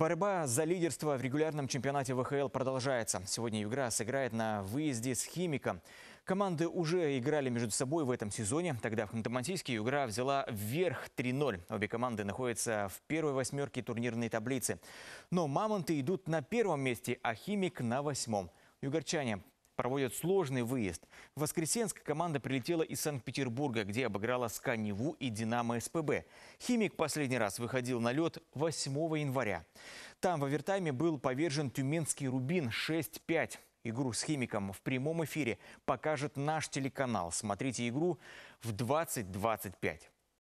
Борьба за лидерство в регулярном чемпионате ВХЛ продолжается. Сегодня игра сыграет на выезде с «Химиком». Команды уже играли между собой в этом сезоне. Тогда в Ханты-Мансийске игра взяла вверх 3-0. Обе команды находятся в первой восьмерке турнирной таблицы. Но «Мамонты» идут на первом месте, а «Химик» на восьмом. Югорчане проводят сложный выезд. В Воскресенск команда прилетела из Санкт-Петербурга, где обыграла СКА Неву и Динамо СПБ. Химик последний раз выходил на лед 8 января. Там в овертайме был повержен тюменский Рубин 6-5. Игру с химиком в прямом эфире покажет наш телеканал. Смотрите игру в 2025.